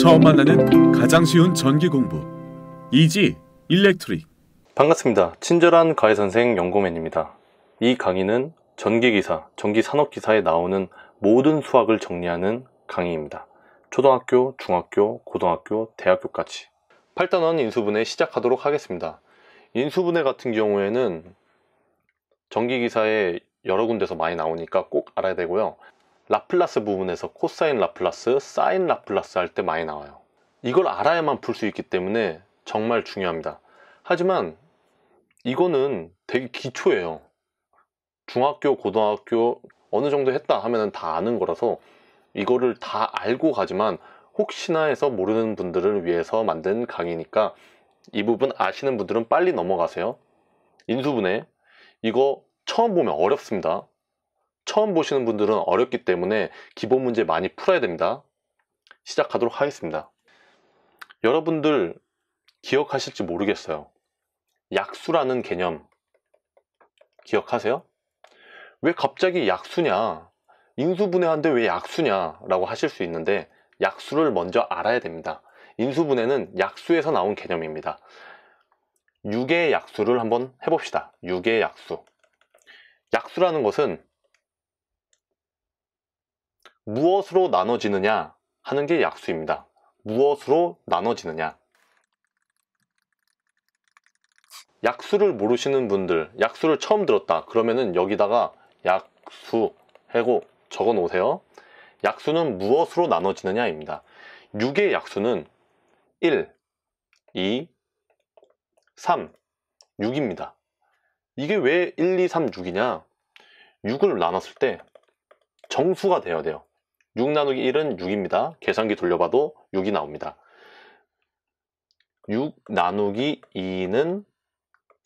처음 만나는 가장 쉬운 전기 공부 이지 일렉트릭 반갑습니다. 친절한 가해 선생 연고맨입니다. 이 강의는 전기기사, 전기산업기사에 나오는 모든 수학을 정리하는 강의입니다. 초등학교, 중학교, 고등학교, 대학교까지 8단원 인수분해 시작하도록 하겠습니다. 인수분해 같은 경우에는 전기기사에 여러 군데서 많이 나오니까 꼭 알아야 되고요. 라플라스 부분에서 코사인 라플라스, 사인 라플라스 할 때 많이 나와요. 이걸 알아야만 풀 수 있기 때문에 정말 중요합니다. 하지만 이거는 되게 기초예요. 중학교, 고등학교 어느 정도 했다 하면 다 아는 거라서 이거를 다 알고 가지만 혹시나 해서 모르는 분들을 위해서 만든 강의니까 이 부분 아시는 분들은 빨리 넘어가세요. 인수분해 이거 처음 보면 어렵습니다. 처음 보시는 분들은 어렵기 때문에 기본 문제 많이 풀어야 됩니다. 시작하도록 하겠습니다. 여러분들 기억하실지 모르겠어요. 약수라는 개념 기억하세요? 왜 갑자기 약수냐? 인수분해한데 왜 약수냐? 라고 하실 수 있는데 약수를 먼저 알아야 됩니다. 인수분해는 약수에서 나온 개념입니다. 6의 약수를 한번 해봅시다. 6의 약수. 약수라는 것은 무엇으로 나눠지느냐 하는 게 약수입니다. 무엇으로 나눠지느냐 약수를 모르시는 분들 약수를 처음 들었다 그러면은 여기다가 약수 해고 적어 놓으세요 약수는 무엇으로 나눠지느냐 입니다 6의 약수는 1, 2, 3, 6입니다 이게 왜 1, 2, 3, 6이냐 6을 나눴을 때 정수가 되어야 돼요 6 나누기 1은 6입니다. 계산기 돌려봐도 6이 나옵니다. 6 나누기 2는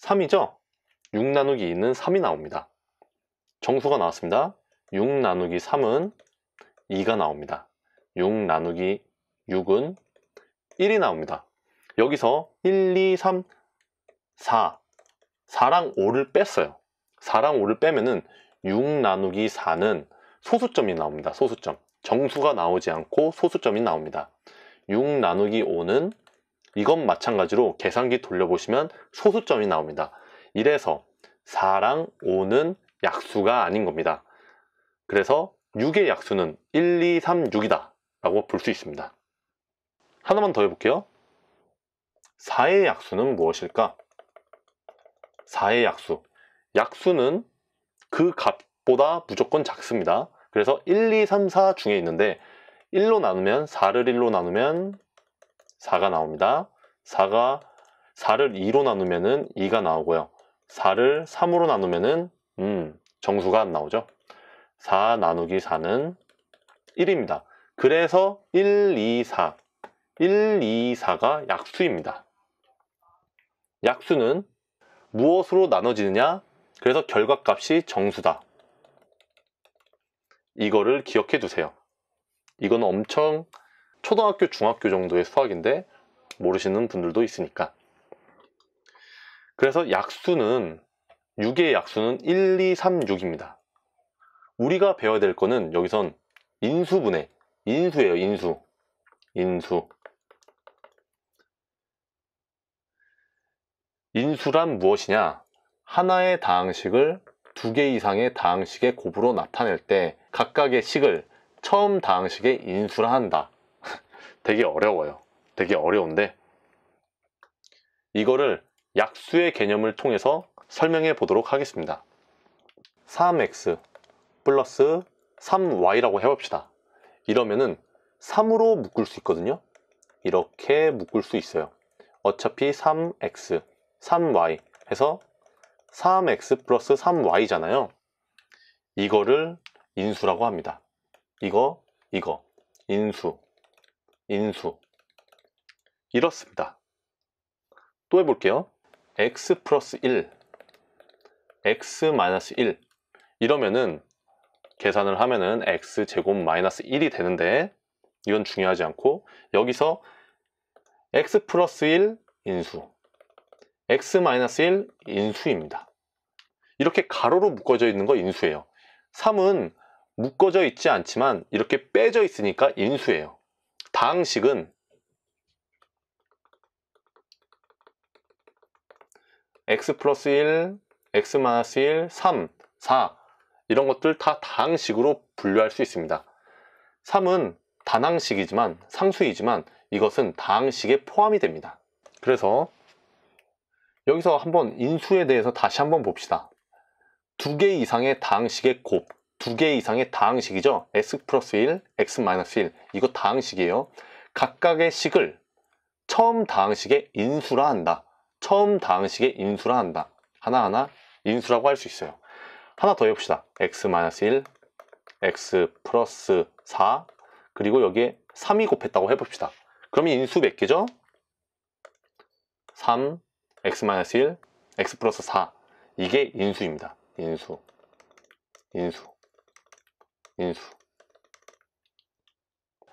3이죠? 6 나누기 2는 3이 나옵니다. 정수가 나왔습니다. 6 나누기 3은 2가 나옵니다. 6 나누기 6은 1이 나옵니다. 여기서 1, 2, 3, 4 4랑 5를 뺐어요. 4랑 5를 빼면은 6 나누기 4는 소수점이 나옵니다. 소수점. 정수가 나오지 않고 소수점이 나옵니다. 6 나누기 5는 이건 마찬가지로 계산기 돌려보시면 소수점이 나옵니다. 이래서 4랑 5는 약수가 아닌 겁니다. 그래서 6의 약수는 1, 2, 3, 6이다 라고 볼 수 있습니다. 하나만 더 해볼게요. 4의 약수는 무엇일까? 4의 약수. 약수는 그 값보다 무조건 작습니다. 그래서 1, 2, 3, 4 중에 있는데 1로 나누면 4를 1로 나누면 4가 나옵니다. 4가 4를 2로 나누면 2가 나오고요. 4를 3으로 나누면 음, 정수가 안 나오죠. 4 나누기 4는 1입니다. 그래서 1, 2, 4 1, 2, 4가 약수입니다. 약수는 무엇으로 나눠지느냐? 그래서 결과값이 정수다. 이거를 기억해 두세요. 이건 엄청 초등학교, 중학교 정도의 수학인데 모르시는 분들도 있으니까. 그래서 약수는 6의 약수는 1, 2, 3, 6입니다. 우리가 배워야 될 거는 여기선 인수분해, 인수예요, 인수. 인수. 인수란 무엇이냐? 하나의 다항식을 두개 이상의 다항식의 곱으로 나타낼 때 각각의 식을 처음 다항식에 인수를 한다. 되게 어려워요. 되게 어려운데 이거를 약수의 개념을 통해서 설명해 보도록 하겠습니다. 3x 플러스 3y라고 해봅시다. 이러면은 3으로 묶을 수 있거든요. 이렇게 묶을 수 있어요. 어차피 3x, 3y 해서 3x 플러스 3y잖아요. 이거를 인수라고 합니다. 이거, 이거, 인수, 인수. 이렇습니다. 또 해볼게요. x 플러스 1, x 마이너스 1 이러면은 계산을 하면은 x제곱 마이너스 1이 되는데 이건 중요하지 않고 여기서 x 플러스 1 인수 x-1 인수입니다. 이렇게 가로로 묶어져 있는 거 인수예요. 3은 묶어져 있지 않지만 이렇게 빼져 있으니까 인수예요. 다항식은 x 플러스 1, x 마이너스 1, 3, 4 이런 것들 다 다항식으로 분류할 수 있습니다. 3은 단항식이지만 상수이지만 이것은 다항식에 포함이 됩니다. 그래서 여기서 한번 인수에 대해서 다시 한번 봅시다. 두 개 이상의 다항식의 곱, 두 개 이상의 다항식이죠. x 플러스 1, x 마이너스 1 이거 다항식이에요. 각각의 식을 처음 다항식의 인수라 한다. 처음 다항식의 인수라 한다. 하나하나 인수라고 할 수 있어요. 하나 더 해봅시다. x 마이너스 1, x 플러스 4 그리고 여기에 3이 곱했다고 해봅시다. 그러면 인수 몇 개죠? 3, x-1, x 플러스 4 이게 인수입니다. 인수, 인수, 인수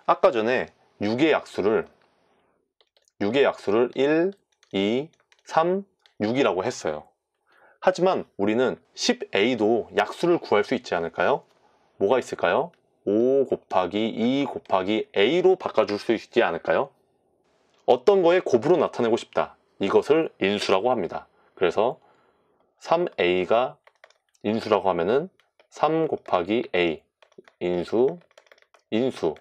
아까 전에 6의 약수를 6의 약수를 1, 2, 3, 6이라고 했어요. 하지만 우리는 10a도 약수를 구할 수 있지 않을까요? 뭐가 있을까요? 5 곱하기 2 곱하기 a로 바꿔줄 수 있지 않을까요? 어떤 거에 곱으로 나타내고 싶다. 이것을 인수라고 합니다. 그래서 3a가 인수라고 하면은 3 곱하기 a 인수 인수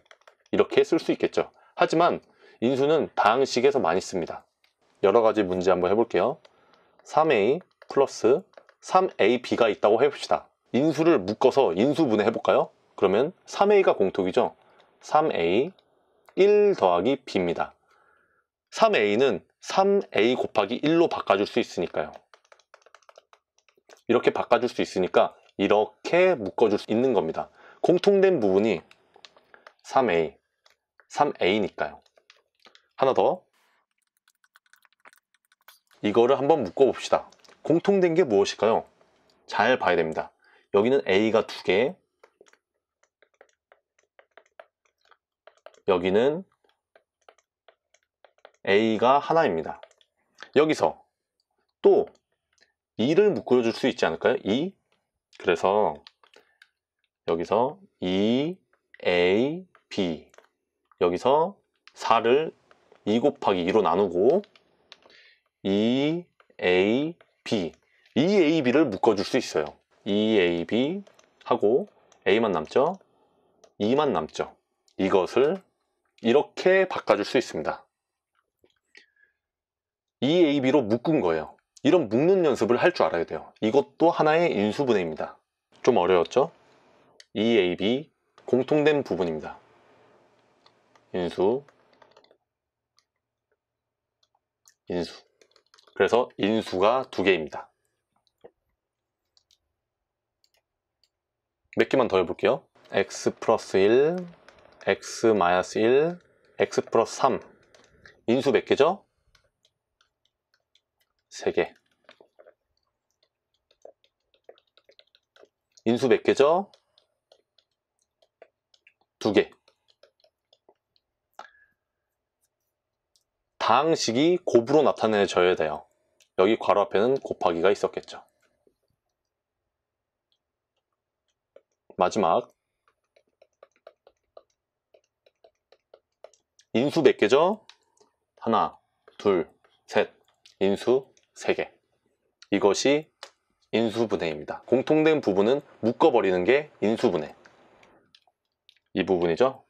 이렇게 쓸 수 있겠죠. 하지만 인수는 방식에서 많이 씁니다. 여러 가지 문제 한번 해볼게요. 3a 플러스 3ab가 있다고 해봅시다. 인수를 묶어서 인수분해 해볼까요? 그러면 3a가 공통이죠. 3a 1 더하기 b입니다. 3a는 3a 곱하기 1로 바꿔줄 수 있으니까요. 이렇게 바꿔줄 수 있으니까 이렇게 묶어줄 수 있는 겁니다. 공통된 부분이 3a, 3a니까요. 하나 더. 이거를 한번 묶어봅시다. 공통된 게 무엇일까요? 잘 봐야 됩니다. 여기는 a가 2개, 여기는 A가 하나입니다. 여기서 또 2를 묶어줄 수 있지 않을까요? 2 e? 그래서 여기서 2, e, A, B 여기서 4를 2 e 곱하기 2로 나누고 2, A, B 2AB를 묶어줄 수 있어요. 2AB 하고 A만 남죠? 2만 남죠? 이것을 이렇게 바꿔줄 수 있습니다. EAB로 묶은 거예요. 이런 묶는 연습을 할 줄 알아야 돼요. 이것도 하나의 인수분해입니다. 좀 어려웠죠? EAB 공통된 부분입니다. 인수 인수 그래서 인수가 두 개입니다. 몇 개만 더 해볼게요. x 플러스 1, x 마이너스 1, x 플러스 3 인수 몇 개죠? 3개 인수 몇 개죠? 2개 다식이 곱으로 나타내져야 돼요 여기 괄호 앞에는 곱하기가 있었겠죠 마지막 인수 몇 개죠? 하나, 둘, 셋 인수 3개 이것이 인수분해입니다 공통된 부분은 묶어버리는 게 인수분해 이 부분이죠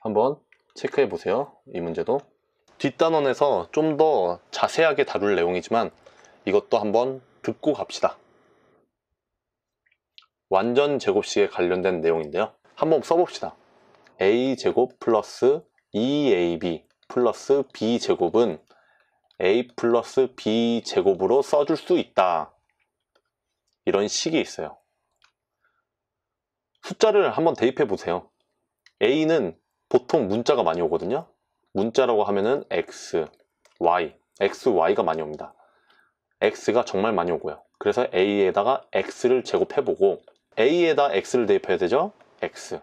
한번 체크해 보세요 이 문제도 뒷단원에서 좀 더 자세하게 다룰 내용이지만 이것도 한번 듣고 갑시다 완전 제곱식에 관련된 내용인데요 한번 써봅시다 a제곱 플러스 2ab e 플러스 b 제곱은 a 플러스 b 제곱으로 써줄 수 있다. 이런 식이 있어요. 숫자를 한번 대입해 보세요. a는 보통 문자가 많이 오거든요. 문자라고 하면은 x, y, x, y가 많이 옵니다. x가 정말 많이 오고요. 그래서 a에다가 x를 제곱해보고 a에다 x를 대입해야 되죠? x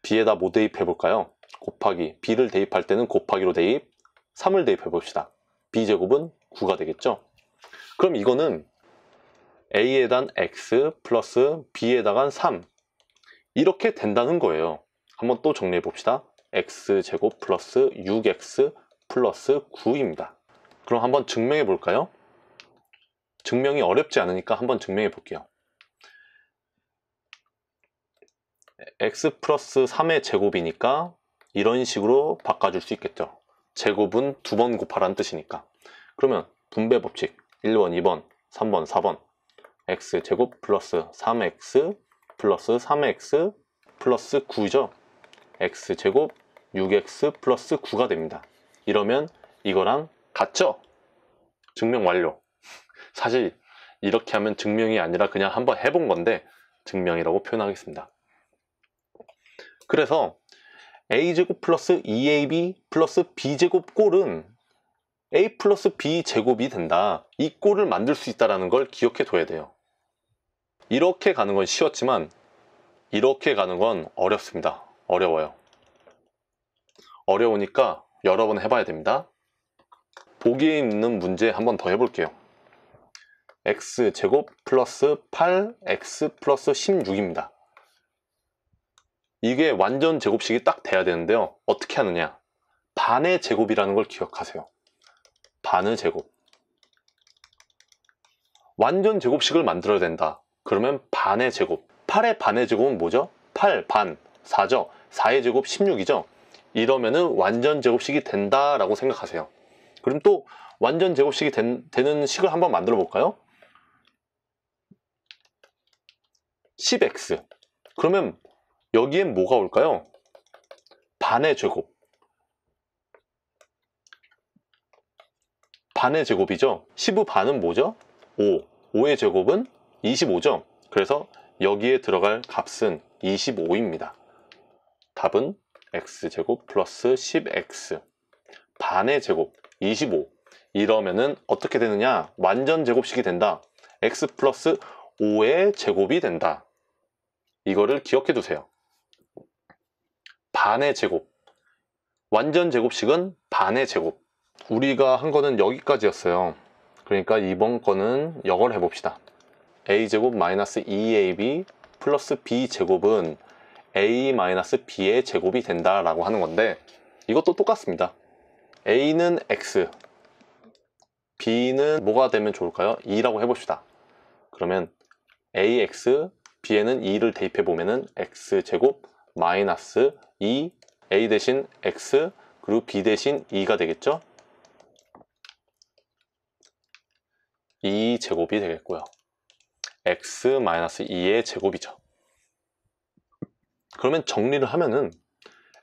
b에다 뭐 대입해볼까요? 곱하기 b를 대입할 때는 곱하기로 대입 3을 대입해 봅시다 b제곱은 9가 되겠죠 그럼 이거는 a에 단 x 플러스 b에 다간 3 이렇게 된다는 거예요 한번 또 정리해 봅시다 x제곱 플러스 6x 플러스 9입니다 그럼 한번 증명해 볼까요? 증명이 어렵지 않으니까 한번 증명해 볼게요 x 플러스 3의 제곱이니까 이런 식으로 바꿔줄 수 있겠죠. 제곱은 두 번 곱하라는 뜻이니까. 그러면 분배 법칙 1번, 2번, 3번, 4번 x제곱 플러스 3x 플러스 3x 플러스 9죠. x제곱 6x 플러스 9가 됩니다. 이러면 이거랑 같죠? 증명 완료. 사실 이렇게 하면 증명이 아니라 그냥 한번 해본 건데 증명이라고 표현하겠습니다. 그래서 a제곱 플러스 2ab e 플러스 b제곱 꼴은 a 플러스 b 제곱이 된다. 이 꼴을 만들 수 있다는 걸 기억해 둬야 돼요. 이렇게 가는 건 쉬웠지만 이렇게 가는 건 어렵습니다. 어려워요. 어려우니까 여러 번 해봐야 됩니다. 보기에 있는 문제 한 번 더 해볼게요. x제곱 플러스 8x 플러스 16입니다. 이게 완전 제곱식이 딱 돼야 되는데요. 어떻게 하느냐. 반의 제곱이라는 걸 기억하세요. 반의 제곱. 완전 제곱식을 만들어야 된다. 그러면 반의 제곱. 8의 반의 제곱은 뭐죠? 8, 반, 4죠? 4의 제곱 16이죠? 이러면은 완전 제곱식이 된다라고 생각하세요. 그럼 또 완전 제곱식이 된, 되는 식을 한번 만들어 볼까요? 10x. 그러면 여기엔 뭐가 올까요? 반의 제곱. 반의 제곱이죠. 10의 반은 뭐죠? 5. 5의 제곱은 25죠. 그래서 여기에 들어갈 값은 25입니다. 답은 x제곱 플러스 10x 반의 제곱 25 이러면은 어떻게 되느냐 완전 제곱식이 된다 x 플러스 5의 제곱이 된다 이거를 기억해 두세요 반의 제곱 완전 제곱식은 반의 제곱 우리가 한 거는 여기까지였어요 그러니까 이번 거는 역을 해봅시다 a제곱 마이너스 2ab e 플러스 b제곱은 a 마이너스 b의 제곱이 된다 라고 하는 건데 이것도 똑같습니다 a는 x b는 뭐가 되면 좋을까요? 2라고 해봅시다 그러면 ax b에는 2를 대입해 보면은 x제곱 마이너스 2 a 대신 x 그리고 b 대신 2가 되겠죠? 2 e 제곱이 되겠고요. x 마이너스 2의 제곱이죠. 그러면 정리를 하면은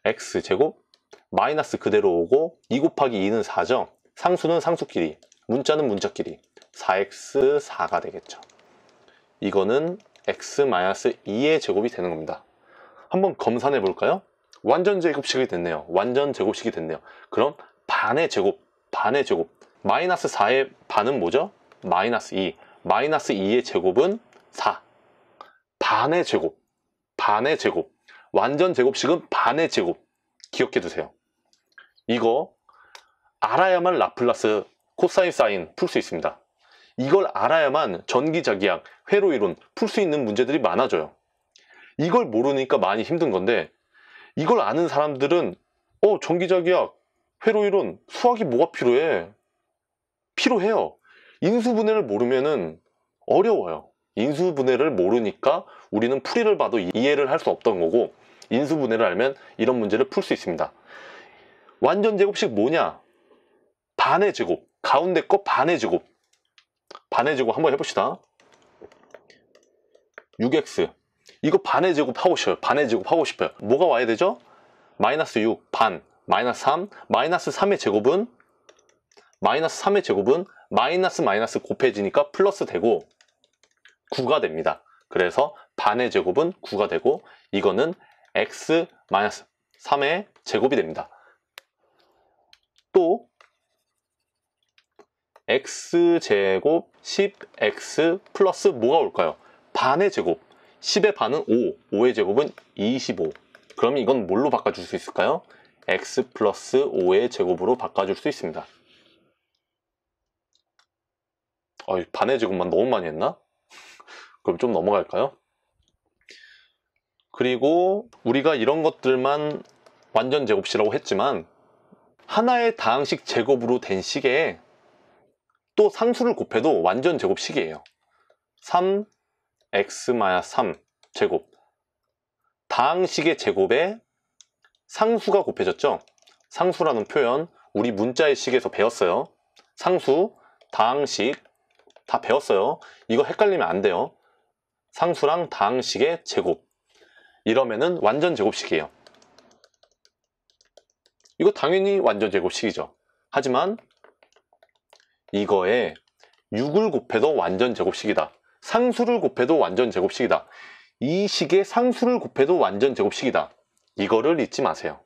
x 제곱 마이너스 그대로 오고 2 e 곱하기 2는 4죠. 상수는 상수끼리, 문자는 문자끼리 4x 4가 되겠죠. 이거는 x 마이너스 2의 제곱이 되는 겁니다. 한번 검산해 볼까요? 완전 제곱식이 됐네요. 완전 제곱식이 됐네요. 그럼 반의 제곱, 반의 제곱. 마이너스 4의 반은 뭐죠? 마이너스 2. 마이너스 2의 제곱은 4. 반의 제곱, 반의 제곱. 완전 제곱식은 반의 제곱. 기억해 두세요. 이거 알아야만 라플라스 코사인 사인 풀 수 있습니다. 이걸 알아야만 전기자기학, 회로이론 풀 수 있는 문제들이 많아져요. 이걸 모르니까 많이 힘든 건데 이걸 아는 사람들은 어 전기자기학, 회로이론, 수학이 뭐가 필요해? 필요해요. 인수분해를 모르면은 어려워요. 인수분해를 모르니까 우리는 풀이를 봐도 이해를 할 수 없던 거고 인수분해를 알면 이런 문제를 풀 수 있습니다. 완전 제곱식 뭐냐? 반의 제곱. 가운데 거 반의 제곱. 반의 제곱 한번 해봅시다. 6x 이거 반의 제곱 하고 싶어요. 반의 제곱 하고 싶어요. 뭐가 와야 되죠? 마이너스 6, 반, 마이너스 3, 마이너스 3의 제곱은 마이너스 3의 제곱은 마이너스 마이너스 곱해지니까 플러스 되고 9가 됩니다. 그래서 반의 제곱은 9가 되고 이거는 x 마이너스 3의 제곱이 됩니다. 또 x제곱 10x 플러스 뭐가 올까요? 반의 제곱 10의 반은 5, 5의 제곱은 25. 그러면 이건 뭘로 바꿔줄 수 있을까요? x 플러스 5의 제곱으로 바꿔줄 수 있습니다. 어 반의 제곱만 너무 많이 했나? 그럼 좀 넘어갈까요? 그리고 우리가 이런 것들만 완전 제곱시라고 했지만 하나의 다항식 제곱으로 된시계에또 상수를 곱해도 완전 제곱식이에요. 3, x-3 제곱 다항식의 제곱에 상수가 곱해졌죠 상수라는 표현 우리 문자의 식에서 배웠어요 상수, 다항식 다 배웠어요 이거 헷갈리면 안 돼요 상수랑 다항식의 제곱 이러면은 완전 제곱식이에요 이거 당연히 완전 제곱식이죠 하지만 이거에 6을 곱해도 완전 제곱식이다 상수를 곱해도 완전 제곱식이다. 이 식의 상수를 곱해도 완전 제곱식이다. 이거를 잊지 마세요.